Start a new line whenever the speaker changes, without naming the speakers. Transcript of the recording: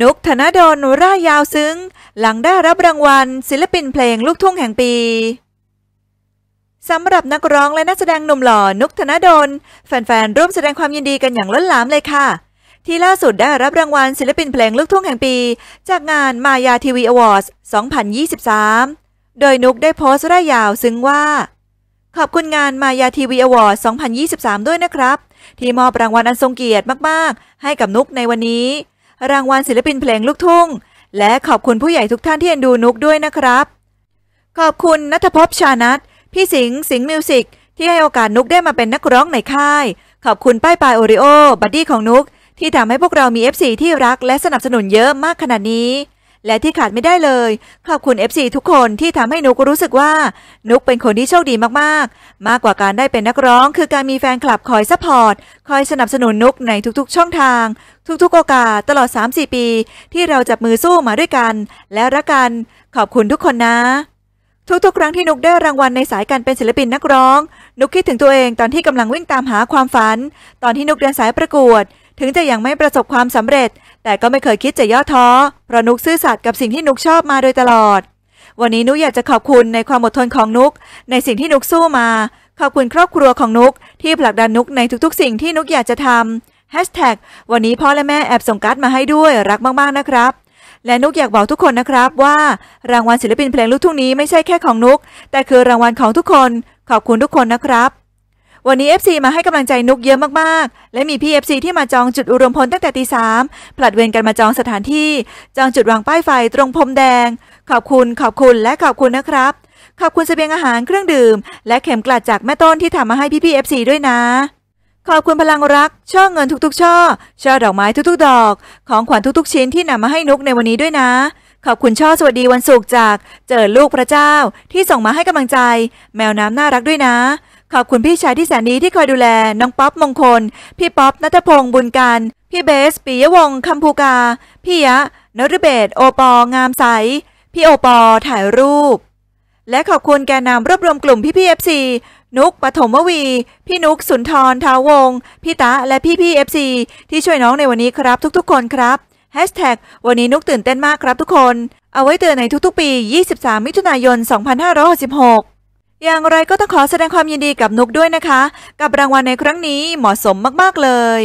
นุกธนดลร่ายยาวซึ้ง หลังได้รับรางวัลศิลปินเพลงลูกทุ่งแห่งปีสำหรับนักร้องและนักแสดงหนุ่มหล่อนุกธนดลแฟนๆร่วมแสดงความยินดีกันอย่างล้นหลามเลยค่ะ ที่ล่าสุดได้รับรางวัลศิลปินเพลงลูกทุ่งแห่งปี จากงานมายาทีวีอวอร์ด 2023 โดยนุกได้โพสต์ร่ายยาวซึ้งว่า ขอบคุณงานมายาทีวีอวอร์ด 2023 ด้วยนะครับ ที่มอบรางวัลอันทรงเกียรติมากๆ ให้กับนุกในวันนี้รางวัลศิลปินเพลงลูกทุ่ง และขอบคุณผู้ใหญ่ทุกท่านที่เอ็นดูนุกด้วยนะครับ ขอบคุณนัทพพชานัทพี่สิงห์สิงห์มิวสิกที่ให้โอกาสนุกได้มาเป็นนักร้องในค่าย ขอบคุณป้ายปลายโอริโอบัดดี้ของนุก ที่ทำให้พวกเรามี f ีที่รักและสนับสนุนเยอะมากขนาดนี้และที่ขาดไม่ได้เลย ขอบคุณ f อทุกคนที่ทำให้ นุกรู้สึกว่านุกเป็นคนที่โชคดีมากๆ มากกว่าการได้เป็นนักร้องคือการมีแฟนคลับคอยซัพพอร์ต คอยสนับสนุนนุกในทุกๆ ช่องทาง ทุกๆ โอกาสตลอด 3-4 ปี ที่เราจับมือสู้มาด้วยกัน และรักกัน ขอบคุณทุกคนนะ ทุกๆ ครั้งที่นุกได้รางวัลในสายการเป็นศิลปินนักร้อง นุกคิดถึงตัวเองตอนที่กำลังวิ่งตามหาความฝัน ตอนที่นุกเดินสายประกวดถึงจะยังไม่ประสบความสำเร็จ แต่ก็ไม่เคยคิดจะย่อท้อเพราะนุกซื่อสัตย์กับสิ่งที่นุกชอบมาโดยตลอด วันนี้นุกอยากจะขอบคุณในความอดทนของนุก ในสิ่งที่นุกสู้มา ขอบคุณครอบครัวของนุก ที่ผลักดันนุกในทุกๆสิ่งที่นุกอยากจะทำแฮชแท็กวันนี้พ่อและแม่แอบส่งการ์ดมาให้ด้วย รักมากๆนะครับ และนุกอยากบอกทุกคนนะครับ ว่ารางวัลศิลปินเพลงลูกทุ่งนี้ไม่ใช่แค่ของนุก แต่คือรางวัลของทุกคนขอบคุณทุกคนนะครับวันนี้ FC มาให้ กำลังใจนุกเยอะมากๆ และมีพี่ FC ที่มาจองจุดอุรมพลตั้งแต่ตีสามผลัดเวรกันมาจองสถานที่ จองจุดวางป้ายไฟตรงพรมแดง ขอบคุณ ขอบคุณ และขอบคุณนะครับ ขอบคุณสเสบียงอาหารเครื่องดื่มและเข็มกลัดจากแม่ต้นที่ทำมาให้พี่ๆ FC ด้วยนะ ขอบคุณพลังรักช่อเงินทุก ๆ ช่อ ช่อดอกไม้ทุกๆ ดอก ของขวัญทุก ๆ ชิ้นที่นำมาให้นุกในวันนี้ด้วยนะ ขอบคุณช่อสวัสดีวันศุกร์จากเจอลูกพระเจ้าที่ส่งมาให้กำลังใจ แมวน้ำน่ารักด้วยนะขอบคุณพี่ชายที่แสนดีที่คอยดูแล น้องป๊อปมงคล พี่ป๊อปนัทพงศ์บุญการ พี่เบสปิยวงศ์คำภูกา พี่ยะนรเบศโอปอ งามใส พี่โอปอ ถ่ายรูป และขอบคุณแกนำรวบรวมกลุ่มพี่พีเอฟซีนุก ปฐมวี พี่นุกสุนทร ทาวง พี่ตาและพี่พี่เอฟซีที่ช่วยน้องในวันนี้ครับทุกๆ คนครับแฮชแท็กวันนี้นุกตื่นเต้นมากครับทุกคนเอาไว้เตือนในทุกๆ ปี 23 มิถุนายน 2566อย่างไรก็ต้องขอแสดงความยินดีกับนุกด้วยนะคะ กับรางวัลในครั้งนี้เหมาะสมมาก ๆ เลย